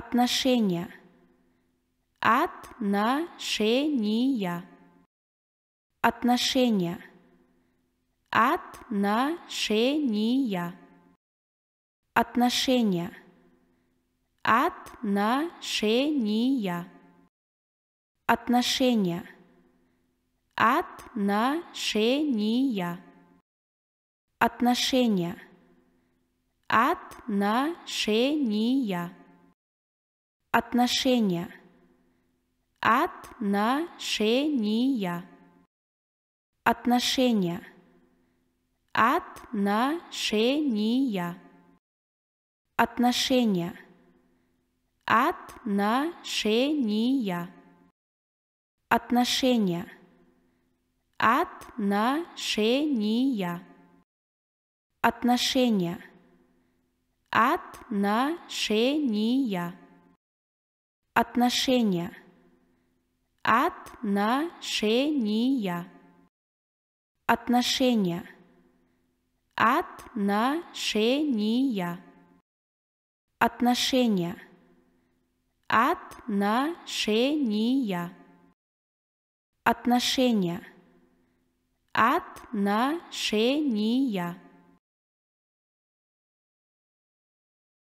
отношения. Отношения. Отношения. Отношения. Отношения. Отношения. Отношения. Отношения. Отношения. Отношения отношения. Отношения. Отношения. Отношения. Отношения. Отношения. Отношения. Отношения. Отношения. Отношения. Отношения. Отношения. Отношения. Отношения. Отношения. Отношения. Отношения. Отношения.